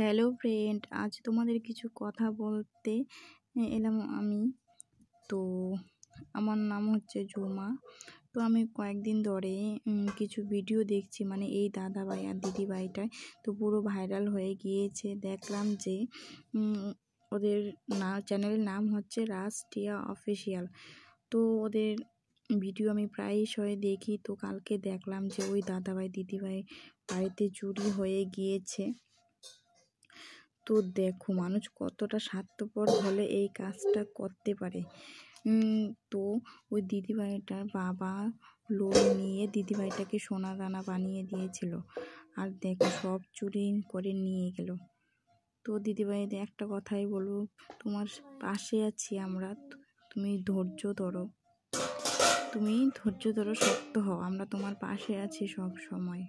hello friend আজ তোমাদের কিছু কথা বলতে এলাম আমি তো আমার নাম হচ্ছে জুমা তো আমি কয়েকদিন ধরে কিছু ভিডিও দেখছি মানে এই দাদা ভাই আর দিদি ভাইটায় তো পুরো ভাইরাল হয়ে গিয়েছে দেখলাম যে ওদের না চ্যানেলের নাম হচ্ছে রাস্টিয়া অফিসিয়াল তো ওদের ভিডিও আমি সয়ে দেখি তো কালকে দেখলাম যে ওই দাদাভাই দিদিভাই বাড়িতে চুরি হয়ে গিয়েছে তো দেখো মানুষ কতটা স্বার্থপর হলে এই কাজটা করতে পারে তো ওই দিদিভাইটার বাবা লোন নিয়ে দিদিভাইটাকে সোনা দানা বানিয়ে দিয়েছিল আর দেখো সব চুরি করে নিয়ে গেল তো দিদিভাই একটা কথাই বলবো তোমার পাশে আছি আমরা তুমি ধৈর্য ধরো তুমি ধৈর্য ধরো শক্ত হও আমরা তোমার পাশে আছি সব সময়